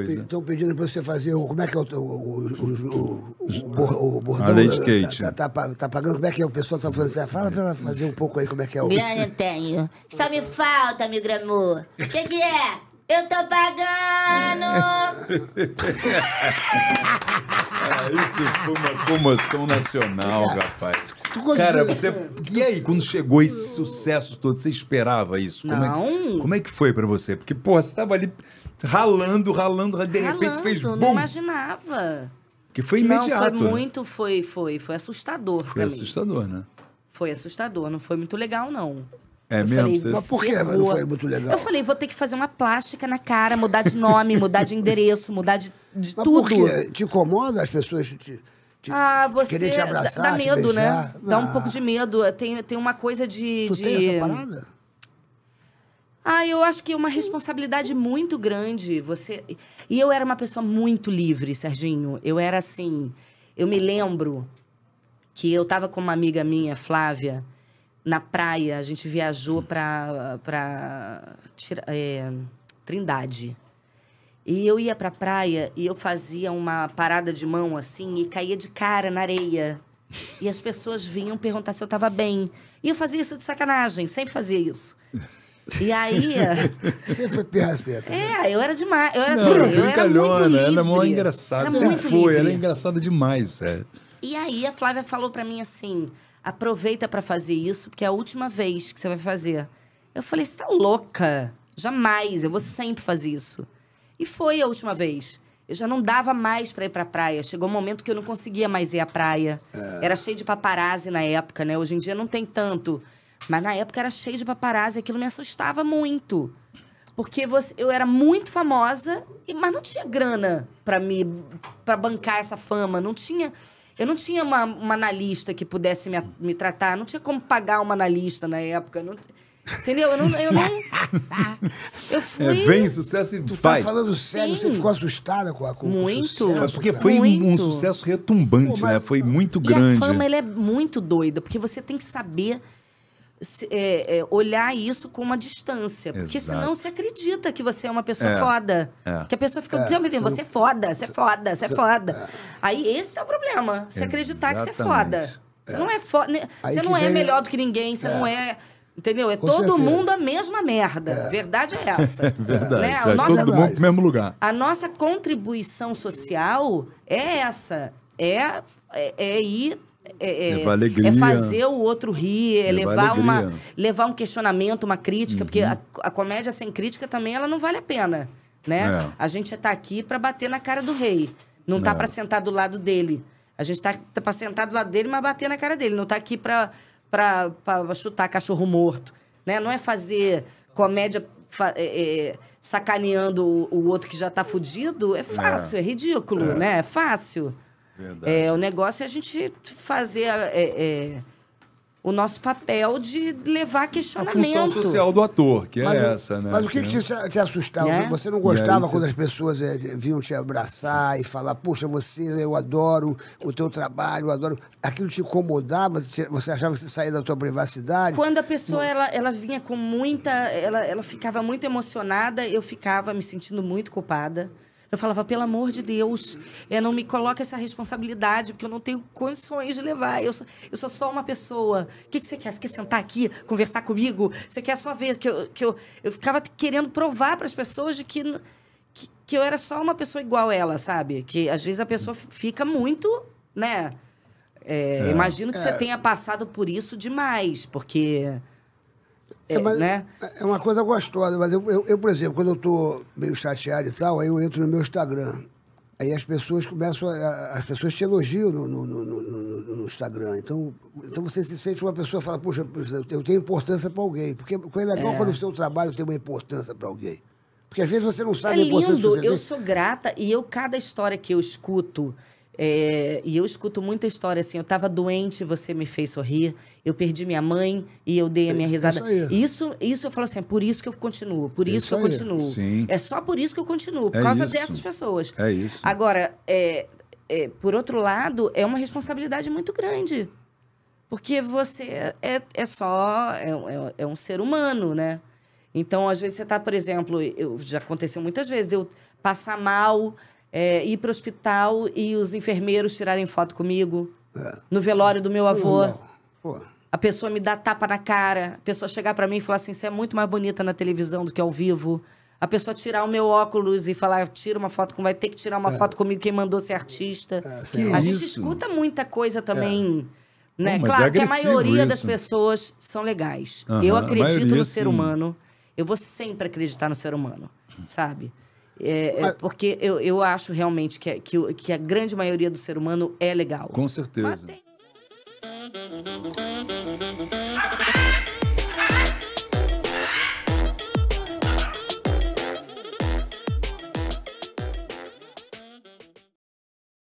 Estão é. pedindo para você fazer o. Como é que é o. O, o, o, bordão. A Lady Kate. Tá, tá, tá, tá, pagando? Como é que é o pessoal está fazendo? Fala para fazer um pouco aí como é que é o. Grana tenho. Só me falta, meu gramu. O que, que é? Eu tô pagando! É isso foi uma comoção nacional, rapaz. Cara, você. E aí, quando chegou esse sucesso todo, você esperava isso? Como é, Não. Como é que foi pra você? Porque, porra, você tava ali ralando, ralando, de ralando, repente fez bom. Não imaginava. Que foi imediato. Não, foi muito, né? foi, foi, foi assustador. Foi assustador, mim. né? Foi assustador, não foi muito legal, não. É eu mesmo? Falei, Mas por que não foi muito legal? Eu falei, vou ter que fazer uma plástica na cara, mudar de nome, mudar de endereço, mudar de, de Mas tudo. Por quê? Te incomoda as pessoas te, te, ah, você querer te abraçar? Dá medo, né? Dá ah. um pouco ah. de medo. Tem, tem uma coisa de. Tu de... tem essa parada? Ah, eu acho que é uma responsabilidade muito grande. Você e eu era uma pessoa muito livre, Serginho. Eu era assim. Eu me lembro que eu tava com uma amiga minha, Flávia, na praia. A gente viajou para para é, Trindade. E eu ia para praia e eu fazia uma parada de mão assim e caía de cara na areia. E as pessoas vinham perguntar se eu tava bem. E eu fazia isso de sacanagem, sempre fazia isso. E aí. Você é. foi pirraceta. Né? É, eu era demais. Eu era, não, assim, eu era muito livre. Ela é mó engraçada. Era Você foi, livre. ela é engraçada demais, sério. E aí a Flávia falou para mim assim: aproveita para fazer isso, porque é a última vez que você vai fazer. Eu falei, você tá louca? Jamais, eu vou sempre fazer isso. E foi a última vez. Eu já não dava mais para ir pra praia. Chegou um momento que eu não conseguia mais ir à praia. É. Era cheio de paparazzi na época, né? Hoje em dia não tem tanto. Mas na época era cheio de paparazzi, aquilo me assustava muito. Porque você, eu era muito famosa, mas não tinha grana para me para bancar essa fama, não tinha. Eu não tinha uma, uma analista que pudesse me, me, tratar, não tinha como pagar uma analista na época. Não, entendeu? Eu não. Eu, não, eu é, fui. É, vem sucesso e tu tá faz. tá falando sério, Sim. você ficou assustada com a com Muito. É porque foi muito. um sucesso retumbante, Pô, mas... né? Foi muito e grande. A fama ela é muito doida, porque você tem que saber se, é, é, olhar isso com uma distância. Porque Exato. senão você acredita que você é uma pessoa é, foda. É. Que a pessoa fica é, dizendo, você é foda, você é foda, você é foda. É. Aí esse é o problema. Você acreditar que você é foda. Você não é foda. Né, você não é melhor do que ninguém, você não é. Entendeu? É Com todo certeza. mundo a mesma merda. É. Verdade é essa. Verdade. Né? nossa... Todo mundo no mesmo lugar. A nossa contribuição social é essa. É, é, é ir é, é, é, fazer o outro rir, é levar, levar uma, levar um questionamento, uma crítica, uhum. porque a, a, comédia sem crítica também ela não vale a pena, né? É. A gente está aqui para bater na cara do rei, não está é. para sentar do lado dele. A gente está tá, tá para sentar do lado dele, mas bater na cara dele, não está aqui para chutar cachorro morto, né? Não é fazer comédia fa é, sacaneando o, o, outro que já está fudido, é fácil, é, ridículo, né? É fácil. É, o negócio é a gente fazer é, é, o nosso papel de levar questionamento. A função social do ator, que é mas, essa, né? Mas o que, que te, assustava? Né? Você não gostava quando as pessoas eh, vinham te abraçar e falar, poxa, você, eu adoro o teu trabalho, eu adoro. Aquilo te incomodava? Você achava que você saía da tua privacidade? Quando a pessoa, não. ela, ela vinha com muita... Ela, ela ficava muito emocionada, eu ficava me sentindo muito culpada. Eu falava, pelo amor de Deus, é, não me coloque essa responsabilidade, porque eu não tenho condições de levar. Eu sou, eu sou só uma pessoa. O que, que você quer? Você quer sentar aqui, conversar comigo? Você quer só ver que eu, que eu, eu ficava querendo provar para as pessoas de que, que, que eu era só uma pessoa igual ela, sabe? Que às vezes a pessoa fica muito, né? É, é, imagino que é. você tenha passado por isso demais, porque é, mas né? é uma coisa gostosa, mas eu, eu, eu por exemplo, quando eu estou meio chateado e tal, aí eu entro no meu Instagram. Aí as pessoas começam, a, as pessoas te elogiam no, no, no, no, Instagram. Então, então você se sente uma pessoa fala, puxa, eu tenho importância para alguém. Porque é legal é. quando o seu trabalho tem uma importância para alguém. Porque às vezes você não sabe é lindo. a importância. É lindo, eu sou grata e eu, cada história que eu escuto, é, e eu escuto muita história assim: eu estava doente, você me fez sorrir, eu perdi minha mãe e eu dei a minha isso, risada. Isso, isso, isso, eu falo assim: é por isso que eu continuo, por isso, isso que eu continuo. Sim. É só por isso que eu continuo, por é causa dessas pessoas. É isso. Agora, é, é, por outro lado, é uma responsabilidade muito grande. Porque você é, é só. é, é, é um ser humano, né? Então, às vezes, você está, por exemplo, eu, já aconteceu muitas vezes, eu passar mal, é, ir para o hospital e os enfermeiros tirarem foto comigo. É. No velório do meu avô. A pessoa me dá tapa na cara, a pessoa chegar para mim e falar assim: você é muito mais bonita na televisão do que ao vivo. A pessoa tirar o meu óculos e falar, tira uma foto, vai ter que tirar uma é. foto comigo, quem mandou ser artista. É, a gente escuta muita coisa é. também. Né? É. Né? Pô, claro que a maioria isso. das pessoas são legais. eu acredito maioria, no ser sim. humano. Eu vou sempre acreditar no ser humano, sabe? É, é Porque eu, eu acho realmente que, é, que, que, a grande maioria do ser humano é legal. Com certeza. Mas tem...